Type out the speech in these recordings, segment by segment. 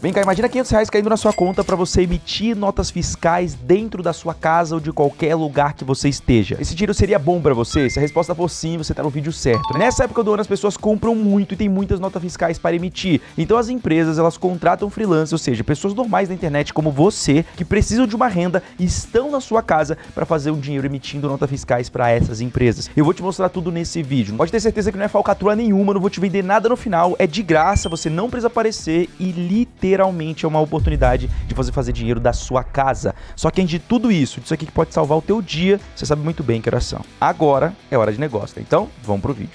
Vem cá, imagina 500 reais caindo na sua conta para você emitir notas fiscais dentro da sua casa ou de qualquer lugar que você esteja. Esse dinheiro seria bom para você? Se a resposta for sim, você tá no vídeo certo. Nessa época do ano as pessoas compram muito e tem muitas notas fiscais para emitir. Então as empresas, elas contratam freelancers, ou seja, pessoas normais da internet como você, que precisam de uma renda e estão na sua casa para fazer um dinheiro emitindo notas fiscais para essas empresas. Eu vou te mostrar tudo nesse vídeo. Pode ter certeza que não é falcatrua nenhuma, não vou te vender nada no final, é de graça, você não precisa aparecer e literalmente literalmente é uma oportunidade de você fazer dinheiro da sua casa. Só que antes de tudo isso, disso aqui que pode salvar o teu dia, você sabe muito bem que oração. Agora é hora de negócio, tá? então vamos pro vídeo.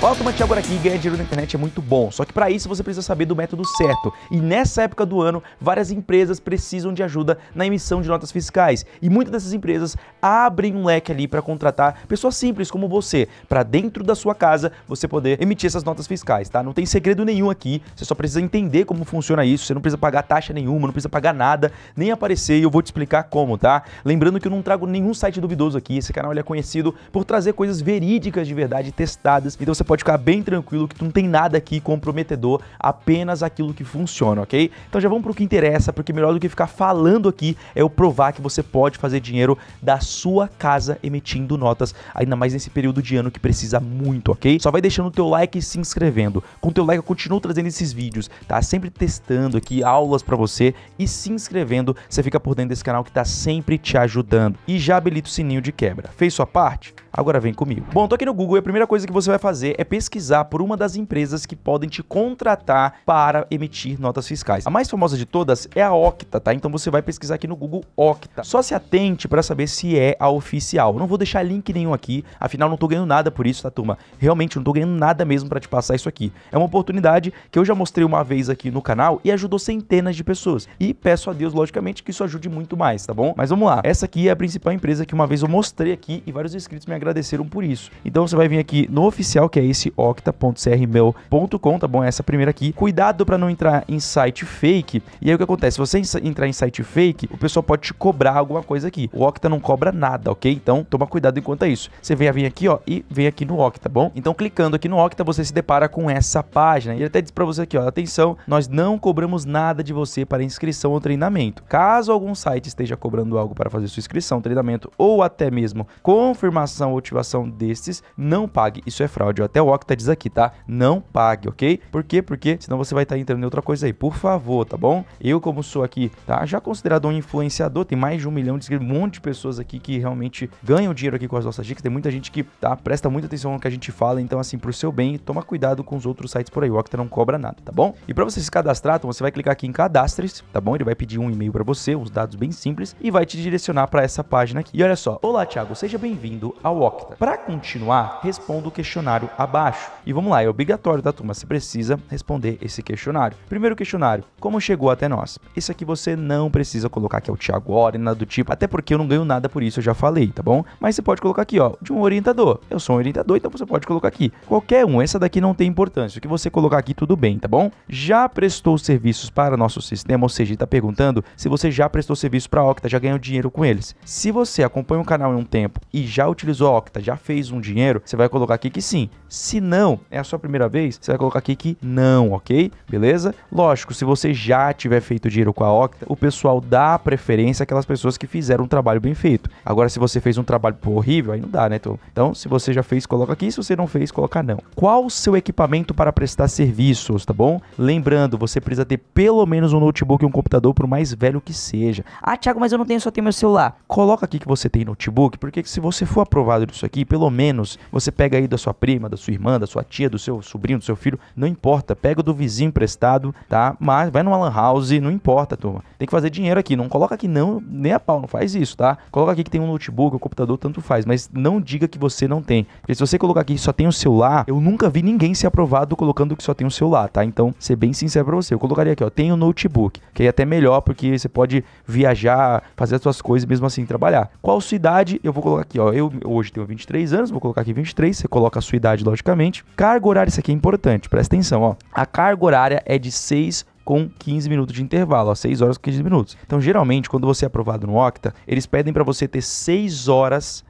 O automatear agora aqui e ganhar dinheiro na internet é muito bom, só que para isso você precisa saber do método certo. E nessa época do ano, várias empresas precisam de ajuda na emissão de notas fiscais. E muitas dessas empresas abrem um leque ali para contratar pessoas simples como você, para dentro da sua casa você poder emitir essas notas fiscais, tá? Não tem segredo nenhum aqui, você só precisa entender como funciona isso, você não precisa pagar taxa nenhuma, não precisa pagar nada, nem aparecer e eu vou te explicar como, tá? Lembrando que eu não trago nenhum site duvidoso aqui, esse canal é conhecido por trazer coisas verídicas de verdade, testadas, então você pode ficar bem tranquilo que tu não tem nada aqui comprometedor, apenas aquilo que funciona, ok? Então já vamos para o que interessa, porque melhor do que ficar falando aqui é eu provar que você pode fazer dinheiro da sua casa emitindo notas, ainda mais nesse período de ano que precisa muito, ok? Só vai deixando o teu like e se inscrevendo. Com o teu like eu continuo trazendo esses vídeos, tá? Sempre testando aqui aulas para você e se inscrevendo, você fica por dentro desse canal que tá sempre te ajudando. E já habilita o sininho de quebra. Fez sua parte? Agora vem comigo. Bom, tô aqui no Google e a primeira coisa que você vai fazer é pesquisar por uma das empresas que podem te contratar para emitir notas fiscais. A mais famosa de todas é a Octa, tá? Então você vai pesquisar aqui no Google Octa. Só se atente para saber se é a oficial. Não vou deixar link nenhum aqui, afinal não tô ganhando nada por isso, tá turma? Realmente não tô ganhando nada mesmo para te passar isso aqui. É uma oportunidade que eu já mostrei uma vez aqui no canal e ajudou centenas de pessoas. E peço a Deus, logicamente, que isso ajude muito mais, tá bom? Mas vamos lá. Essa aqui é a principal empresa que uma vez eu mostrei aqui e vários inscritos me agradeceram agradeceram por isso. Então você vai vir aqui no oficial, que é esse octa.crmail.com, tá bom? Essa primeira aqui. Cuidado para não entrar em site fake. E aí o que acontece? Se você entrar em site fake, o pessoal pode te cobrar alguma coisa aqui. O Octa não cobra nada, ok? Então toma cuidado enquanto é isso. Você vem, aqui, ó, e vem aqui no Octa, tá bom? Então clicando aqui no Octa, você se depara com essa página. E ele até diz para você aqui, ó, atenção, nós não cobramos nada de você para inscrição ou treinamento. Caso algum site esteja cobrando algo para fazer sua inscrição, treinamento ou até mesmo confirmação motivação destes, não pague. Isso é fraude. Até o Octa diz aqui, tá? Não pague, ok? Por quê? Porque senão você vai estar tá entrando em outra coisa aí. Por favor, tá bom? Eu, como sou aqui, tá? Já considerado um influenciador, tem mais de um milhão de inscritos, um monte de pessoas aqui que realmente ganham dinheiro aqui com as nossas dicas. Tem muita gente que, tá? Presta muita atenção no que a gente fala. Então, assim, pro seu bem, toma cuidado com os outros sites por aí. O Octa não cobra nada, tá bom? E para você se cadastrar, então você vai clicar aqui em cadastres tá bom? Ele vai pedir um e-mail para você, uns dados bem simples, e vai te direcionar para essa página aqui. E olha só, olá Thiago, seja bem-vindo ao ao octa. Para continuar, responda o questionário abaixo. E vamos lá, é obrigatório da tá, turma, você precisa responder esse questionário. Primeiro questionário, como chegou até nós? Esse aqui você não precisa colocar que é o Tiago agora, nada do tipo, até porque eu não ganho nada por isso, eu já falei, tá bom? Mas você pode colocar aqui, ó, de um orientador. Eu sou um orientador, então você pode colocar aqui. Qualquer um, essa daqui não tem importância. O que você colocar aqui, tudo bem, tá bom? Já prestou serviços para nosso sistema, ou seja, está perguntando se você já prestou serviço para a Octa, já ganhou dinheiro com eles. Se você acompanha o canal em um tempo e já utilizou ó, Octa, já fez um dinheiro, você vai colocar aqui que sim. Se não, é a sua primeira vez, você vai colocar aqui que não, ok? Beleza? Lógico, se você já tiver feito dinheiro com a Octa, o pessoal dá preferência àquelas pessoas que fizeram um trabalho bem feito. Agora, se você fez um trabalho horrível, aí não dá, né? Então, então se você já fez, coloca aqui. Se você não fez, coloca não. Qual o seu equipamento para prestar serviços, tá bom? Lembrando, você precisa ter pelo menos um notebook e um computador, por mais velho que seja. Ah, Thiago, mas eu não tenho, só tenho meu celular. Coloca aqui que você tem notebook, porque se você for aprovado quadro disso aqui, pelo menos você pega aí da sua prima, da sua irmã, da sua tia, do seu sobrinho, do seu filho, não importa, pega do vizinho emprestado, tá? Mas vai numa lan house, não importa, turma. Tem que fazer dinheiro aqui, não coloca aqui não, nem a pau, não faz isso, tá? Coloca aqui que tem um notebook, um computador, tanto faz, mas não diga que você não tem. Porque se você colocar aqui que só tem o celular, eu nunca vi ninguém ser aprovado colocando que só tem o celular, tá? Então, ser bem sincero pra você, eu colocaria aqui, ó, tem o um notebook, que é até melhor porque você pode viajar, fazer as suas coisas mesmo assim trabalhar. Qual sua idade? Eu vou colocar aqui, ó, eu hoje hoje tenho 23 anos, vou colocar aqui 23, você coloca a sua idade, logicamente. Carga horária, isso aqui é importante, presta atenção, ó. A carga horária é de 6 com 15 minutos de intervalo, ó, 6 horas com 15 minutos. Então, geralmente, quando você é aprovado no Octa, eles pedem para você ter 6 horas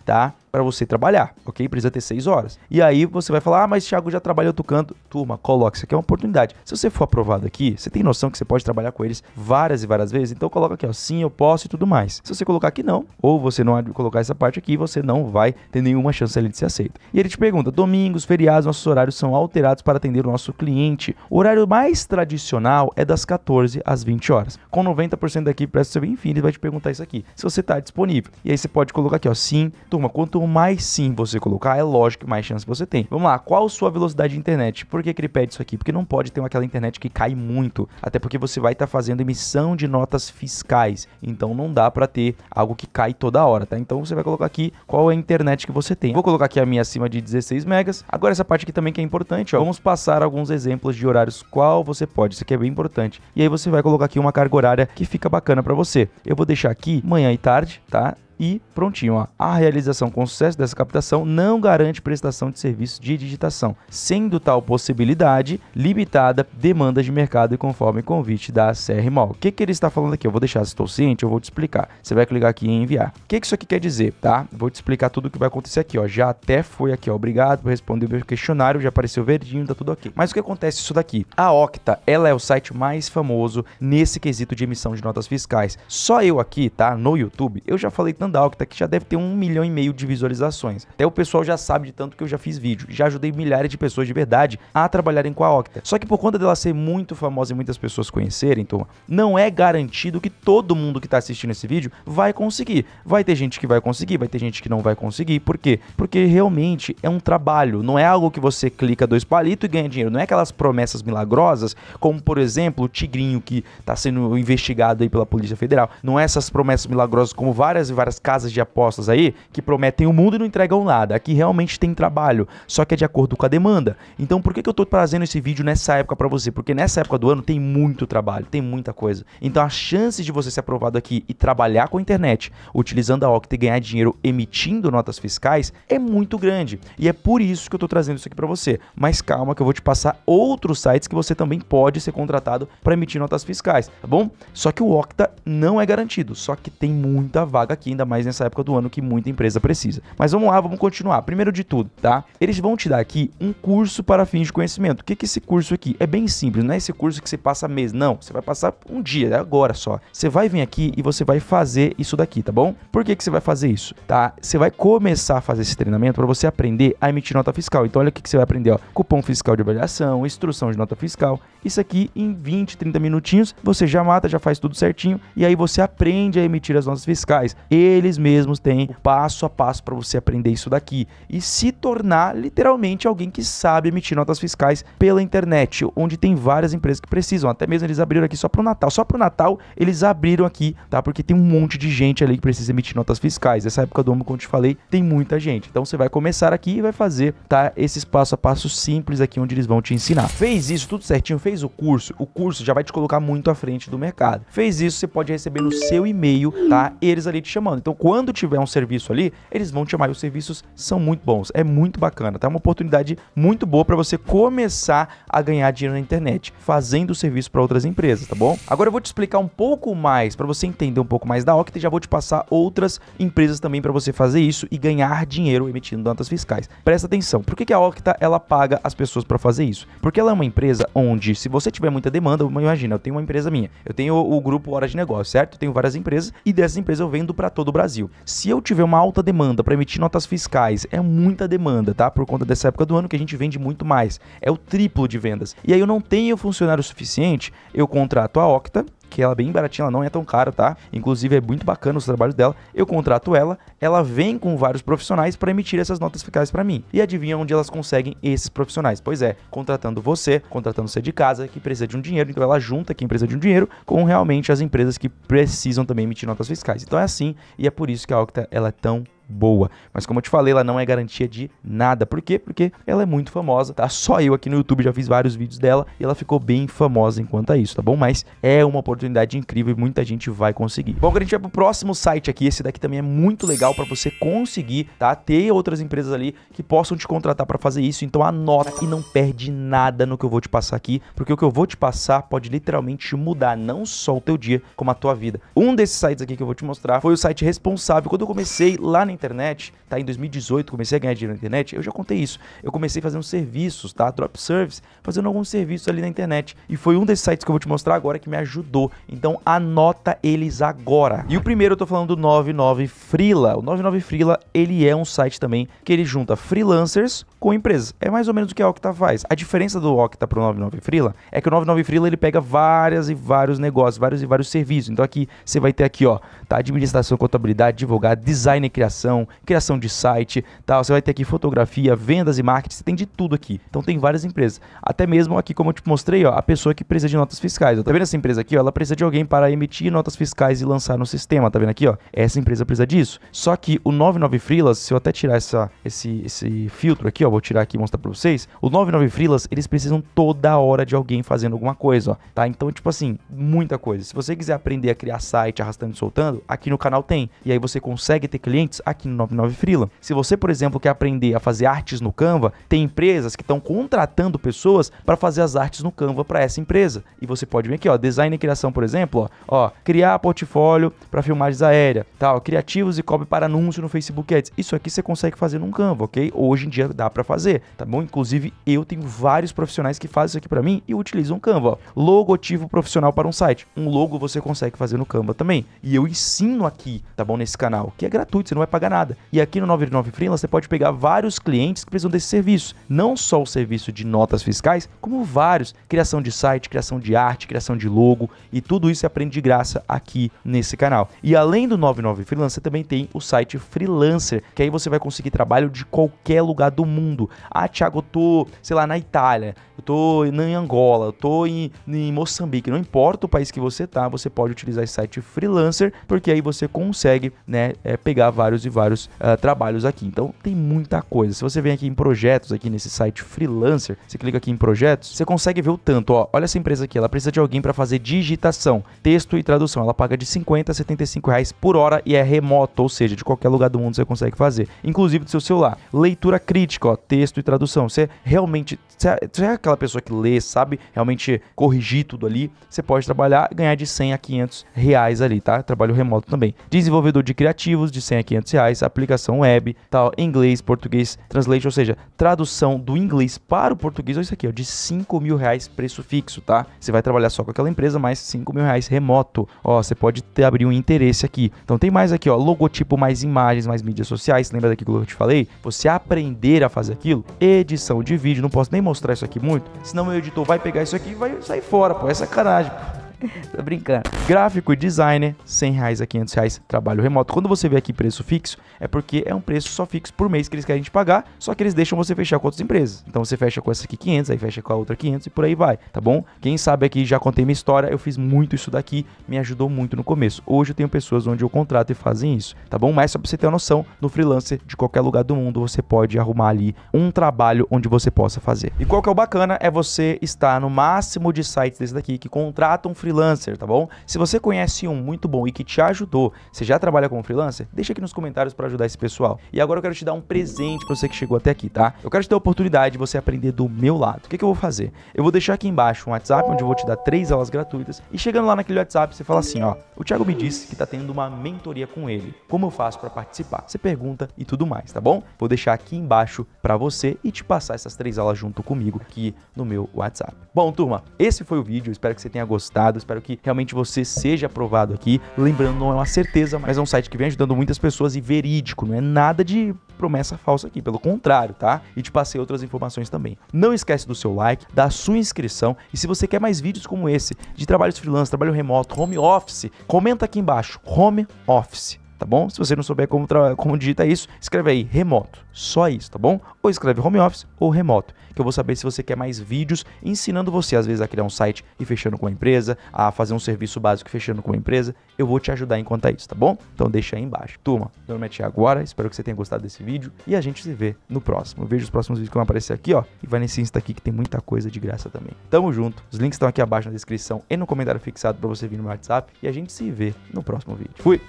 para você trabalhar, ok? Precisa ter seis horas. E aí você vai falar, ah, mas Thiago já trabalha outro canto. Turma, coloca, isso aqui é uma oportunidade. Se você for aprovado aqui, você tem noção que você pode trabalhar com eles várias e várias vezes? Então coloca aqui, ó, sim, eu posso e tudo mais. Se você colocar aqui não, ou você não colocar essa parte aqui, você não vai ter nenhuma chance ali de ser aceito. E ele te pergunta, domingos, feriados, nossos horários são alterados para atender o nosso cliente. O horário mais tradicional é das 14 às 20 horas. Com 90% daqui, presta seu fino, ele vai te perguntar isso aqui. Se você está disponível. E aí você pode colocar aqui, ó, sim, tô turma, quanto mais sim você colocar, é lógico que mais chance você tem. Vamos lá, qual sua velocidade de internet? Por que, que ele pede isso aqui? Porque não pode ter aquela internet que cai muito, até porque você vai estar tá fazendo emissão de notas fiscais, então não dá para ter algo que cai toda hora, tá? Então você vai colocar aqui qual é a internet que você tem. Vou colocar aqui a minha acima de 16 megas. Agora essa parte aqui também que é importante, ó. Vamos passar alguns exemplos de horários qual você pode, isso aqui é bem importante. E aí você vai colocar aqui uma carga horária que fica bacana para você. Eu vou deixar aqui manhã e tarde, tá? e prontinho. Ó. A realização com sucesso dessa captação não garante prestação de serviço de digitação, sendo tal possibilidade limitada demandas de mercado e conforme convite da CRMOL. O que, que ele está falando aqui? Eu vou deixar, se estou ciente, eu vou te explicar. Você vai clicar aqui em enviar. O que, que isso aqui quer dizer, tá? Vou te explicar tudo o que vai acontecer aqui, ó. Já até foi aqui, ó. Obrigado por responder o meu questionário, já apareceu verdinho, tá tudo ok. Mas o que acontece isso daqui? A Octa, ela é o site mais famoso nesse quesito de emissão de notas fiscais. Só eu aqui, tá? No YouTube, eu já falei tanto Octa que tá aqui, já deve ter um milhão e meio de visualizações. Até o pessoal já sabe de tanto que eu já fiz vídeo. Já ajudei milhares de pessoas de verdade a trabalharem com a Octa. Só que por conta dela ser muito famosa e muitas pessoas conhecerem, então não é garantido que todo mundo que tá assistindo esse vídeo vai conseguir. Vai ter gente que vai conseguir, vai ter gente que não vai conseguir. Por quê? Porque realmente é um trabalho, não é algo que você clica dois palitos e ganha dinheiro. Não é aquelas promessas milagrosas, como por exemplo o Tigrinho que tá sendo investigado aí pela Polícia Federal. Não é essas promessas milagrosas como várias e várias casas de apostas aí que prometem o mundo e não entregam nada. Aqui realmente tem trabalho, só que é de acordo com a demanda. Então por que, que eu estou trazendo esse vídeo nessa época para você? Porque nessa época do ano tem muito trabalho, tem muita coisa. Então a chance de você ser aprovado aqui e trabalhar com a internet, utilizando a Octa e ganhar dinheiro emitindo notas fiscais, é muito grande. E é por isso que eu estou trazendo isso aqui para você. Mas calma que eu vou te passar outros sites que você também pode ser contratado para emitir notas fiscais, tá bom? Só que o Octa não é garantido, só que tem muita vaga aqui ainda mais nessa época do ano que muita empresa precisa. Mas vamos lá, vamos continuar. Primeiro de tudo, tá? Eles vão te dar aqui um curso para fins de conhecimento. O que é esse curso aqui? É bem simples, não é esse curso que você passa mês, não. Você vai passar um dia, é agora só. Você vai vir aqui e você vai fazer isso daqui, tá bom? Por que, que você vai fazer isso? Tá? Você vai começar a fazer esse treinamento para você aprender a emitir nota fiscal. Então olha o que, que você vai aprender, ó. Cupom fiscal de avaliação, instrução de nota fiscal. Isso aqui em 20, 30 minutinhos, você já mata, já faz tudo certinho e aí você aprende a emitir as notas fiscais. E eles mesmos têm passo a passo para você aprender isso daqui e se tornar literalmente alguém que sabe emitir notas fiscais pela internet, onde tem várias empresas que precisam. Até mesmo eles abriram aqui só para o Natal. Só para o Natal eles abriram aqui, tá? Porque tem um monte de gente ali que precisa emitir notas fiscais. Essa época do ano, como eu te falei, tem muita gente. Então você vai começar aqui e vai fazer, tá? Esses passo a passo simples aqui onde eles vão te ensinar. Fez isso tudo certinho, fez o curso, o curso já vai te colocar muito à frente do mercado. Fez isso, você pode receber no seu e-mail, tá? Eles ali te chamando falando. Então, quando tiver um serviço ali, eles vão te chamar. E os serviços são muito bons, é muito bacana, tá? É uma oportunidade muito boa para você começar a ganhar dinheiro na internet, fazendo serviço para outras empresas, tá bom? Agora eu vou te explicar um pouco mais para você entender um pouco mais da Octa e já vou te passar outras empresas também para você fazer isso e ganhar dinheiro emitindo notas fiscais. Presta atenção. Por que, que a Octa ela paga as pessoas para fazer isso? Porque ela é uma empresa onde se você tiver muita demanda, imagina, eu tenho uma empresa minha, eu tenho o grupo Hora de Negócio, certo? Eu tenho várias empresas e dessas empresas eu vendo para todo do Brasil. Se eu tiver uma alta demanda para emitir notas fiscais, é muita demanda, tá? Por conta dessa época do ano que a gente vende muito mais. É o triplo de vendas. E aí eu não tenho funcionário suficiente, eu contrato a Octa, que ela é bem baratinha, ela não é tão cara, tá? Inclusive é muito bacana os trabalhos dela. Eu contrato ela, ela vem com vários profissionais para emitir essas notas fiscais para mim. E adivinha onde elas conseguem esses profissionais? Pois é, contratando você, contratando você de casa que precisa de um dinheiro, então ela junta quem precisa de um dinheiro com realmente as empresas que precisam também emitir notas fiscais. Então é assim e é por isso que a Octa ela é tão boa. Mas como eu te falei, ela não é garantia de nada. Por quê? Porque ela é muito famosa, tá? Só eu aqui no YouTube já fiz vários vídeos dela e ela ficou bem famosa enquanto a isso, tá bom? Mas é uma oportunidade incrível e muita gente vai conseguir. Bom, agora a gente vai pro próximo site aqui. Esse daqui também é muito legal para você conseguir, tá? Ter outras empresas ali que possam te contratar para fazer isso. Então anota e não perde nada no que eu vou te passar aqui, porque o que eu vou te passar pode literalmente mudar não só o teu dia, como a tua vida. Um desses sites aqui que eu vou te mostrar foi o site responsável quando eu comecei lá na internet tá? Em 2018 comecei a ganhar dinheiro na internet, eu já contei isso. Eu comecei fazendo serviços, tá? Drop service, fazendo alguns serviços ali na internet. E foi um desses sites que eu vou te mostrar agora que me ajudou. Então anota eles agora. E o primeiro eu tô falando do 99 Freela. O 99 Freela, ele é um site também que ele junta freelancers com empresas. É mais ou menos o que a Octa faz. A diferença do Octa pro 99 Freela é que o 99 Freela ele pega várias e vários negócios, vários e vários serviços. Então aqui você vai ter aqui, ó, tá administração, contabilidade, advogado, design e criação, criação criação de site, tá? Você vai ter aqui fotografia, vendas e marketing, você tem de tudo aqui. Então tem várias empresas. Até mesmo aqui, como eu te mostrei, ó, a pessoa que precisa de notas fiscais. Ó. Tá vendo essa empresa aqui? Ó? Ela precisa de alguém para emitir notas fiscais e lançar no sistema, tá vendo aqui? Ó? Essa empresa precisa disso. Só que o 99 Freelas, se eu até tirar essa, esse, esse filtro aqui, ó, vou tirar aqui e mostrar para vocês, o 99 Freelas, eles precisam toda hora de alguém fazendo alguma coisa, ó, tá? Então, tipo assim, muita coisa. Se você quiser aprender a criar site arrastando e soltando, aqui no canal tem. E aí você consegue ter clientes aqui no 99 Freelas. Freela. Se você, por exemplo, quer aprender a fazer artes no Canva, tem empresas que estão contratando pessoas para fazer as artes no Canva para essa empresa. E você pode ver aqui, ó, design e criação, por exemplo, ó, ó criar portfólio para filmagens aérea, tal, criativos e copy para anúncio no Facebook Ads. Isso aqui você consegue fazer num Canva, ok? Hoje em dia dá para fazer, tá bom? Inclusive, eu tenho vários profissionais que fazem isso aqui para mim e utilizam Canva. Ó. Logotipo profissional para um site. Um logo você consegue fazer no Canva também. E eu ensino aqui, tá bom? Nesse canal, que é gratuito, você não vai pagar nada. E aqui aqui no 99 Freelance você pode pegar vários clientes que precisam desse serviço. Não só o serviço de notas fiscais, como vários. Criação de site, criação de arte, criação de logo e tudo isso você aprende de graça aqui nesse canal. E além do 99 Freelance, você também tem o site Freelancer, que aí você vai conseguir trabalho de qualquer lugar do mundo. Ah, Thiago, eu tô, sei lá, na Itália, eu tô em Angola, eu tô em, em Moçambique, não importa o país que você tá, você pode utilizar esse site Freelancer, porque aí você consegue, né, é, pegar vários e vários uh, trabalhos aqui. Então tem muita coisa. Se você vem aqui em projetos, aqui nesse site freelancer, você clica aqui em projetos, você consegue ver o tanto. Ó, olha essa empresa aqui, ela precisa de alguém para fazer digitação, texto e tradução. Ela paga de 50 a 75 reais por hora e é remoto, ou seja, de qualquer lugar do mundo você consegue fazer, inclusive do seu celular. Leitura crítica, ó, texto e tradução. Você realmente, você é, é aquela pessoa que lê, sabe? Realmente corrigir tudo ali. Você pode trabalhar, ganhar de 100 a 500 reais ali, tá? Trabalho remoto também. Desenvolvedor de criativos de 100 a 500 reais, aplicação versão web, tal, inglês, português, translation, ou seja, tradução do inglês para o português, olha isso aqui, ó, de 5 mil reais preço fixo, tá? Você vai trabalhar só com aquela empresa, mais 5 mil reais remoto. Ó, você pode ter, abrir um interesse aqui. Então tem mais aqui, ó, logotipo, mais imagens, mais mídias sociais, lembra daquilo que eu te falei? Você aprender a fazer aquilo, edição de vídeo, não posso nem mostrar isso aqui muito, senão meu editor vai pegar isso aqui e vai sair fora, pô, é sacanagem, pô. Tô brincando. Gráfico e designer, 100 reais a 500 reais, trabalho remoto. Quando você vê aqui preço fixo, é porque é um preço só fixo por mês que eles querem te pagar, só que eles deixam você fechar com outras empresas. Então você fecha com essa aqui 500, aí fecha com a outra 500 e por aí vai, tá bom? Quem sabe aqui já contei minha história, eu fiz muito isso daqui, me ajudou muito no começo. Hoje eu tenho pessoas onde eu contrato e fazem isso, tá bom? Mas só pra você ter uma noção, no freelancer de qualquer lugar do mundo você pode arrumar ali um trabalho onde você possa fazer. E qual que é o bacana é você estar no máximo de sites desse daqui que contratam freelancer freelancer, tá bom? Se você conhece um muito bom e que te ajudou, você já trabalha como freelancer, deixa aqui nos comentários para ajudar esse pessoal. E agora eu quero te dar um presente para você que chegou até aqui, tá? Eu quero te dar a oportunidade de você aprender do meu lado. O que, que eu vou fazer? Eu vou deixar aqui embaixo um WhatsApp onde eu vou te dar três aulas gratuitas e chegando lá naquele WhatsApp você fala assim, ó, o Thiago me disse que tá tendo uma mentoria com ele. Como eu faço para participar? Você pergunta e tudo mais, tá bom? Vou deixar aqui embaixo para você e te passar essas três aulas junto comigo aqui no meu WhatsApp. Bom, turma, esse foi o vídeo, espero que você tenha gostado aprovado. Espero que realmente você seja aprovado aqui. Lembrando, não é uma certeza, mas é um site que vem ajudando muitas pessoas e verídico, não é nada de promessa falsa aqui, pelo contrário, tá? E te passei outras informações também. Não esquece do seu like, da sua inscrição e se você quer mais vídeos como esse de trabalhos freelance, trabalho remoto, home office, comenta aqui embaixo, home office tá bom? Se você não souber como, como digita isso, escreve aí remoto, só isso, tá bom? Ou escreve home office ou remoto, que eu vou saber se você quer mais vídeos ensinando você, às vezes, a criar um site e fechando com a empresa, a fazer um serviço básico e fechando com a empresa. Eu vou te ajudar enquanto é isso, tá bom? Então deixa aí embaixo. Turma, meu nome é Thiago espero que você tenha gostado desse vídeo e a gente se vê no próximo. Veja vejo os próximos vídeos que vão aparecer aqui, ó, e vai nesse Insta aqui que tem muita coisa de graça também. Tamo junto, os links estão aqui abaixo na descrição e no comentário fixado para você vir no meu WhatsApp e a gente se vê no próximo vídeo. Fui!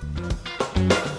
Thank you.